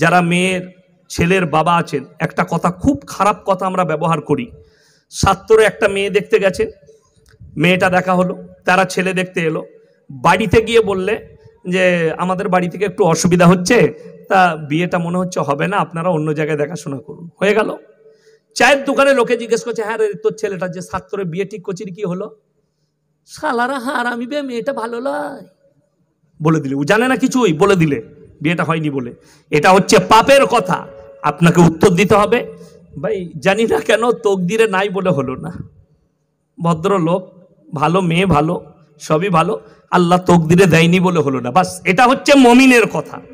যারা মেয়ের ছেলের বাবা আছেন একটা কথা খুব খারাপ কথা আমরা ব্যবহার করি সাত্তরে একটা মেয়ে দেখতে গেছে মেয়েটা দেখা হলো তারা ছেলে দেখতে এলো বাড়িতে গিয়ে বললে যে আমাদের বাড়ি থেকে একটু অসুবিধা হচ্ছে তা বিয়েটা মনে হচ্ছে হবে না আপনারা অন্য জায়গায় দেখাশোনা করুন হয়ে গেল চায়ের দোকানে লোকে জিজ্ঞেস করছে হ্যাঁ রে তোর ছেলেটা যে সাত্তরে বিয়ে ঠিক করছি কি হলো সালারা হার আমি বে মেয়েটা ভালো লয় বলে দিলে ও জানে না কিছুই বলে দিলে বিয়েটা হয়নি বলে এটা হচ্ছে পাপের কথা আপনাকে উত্তর দিতে হবে ভাই জানি না কেন তকদিরে নাই বলে হলো না ভদ্রলোক ভালো মেয়ে ভালো সবই ভালো আল্লাহ তকদিরে দেয়নি বলে হলো না বাস এটা হচ্ছে মমিনের কথা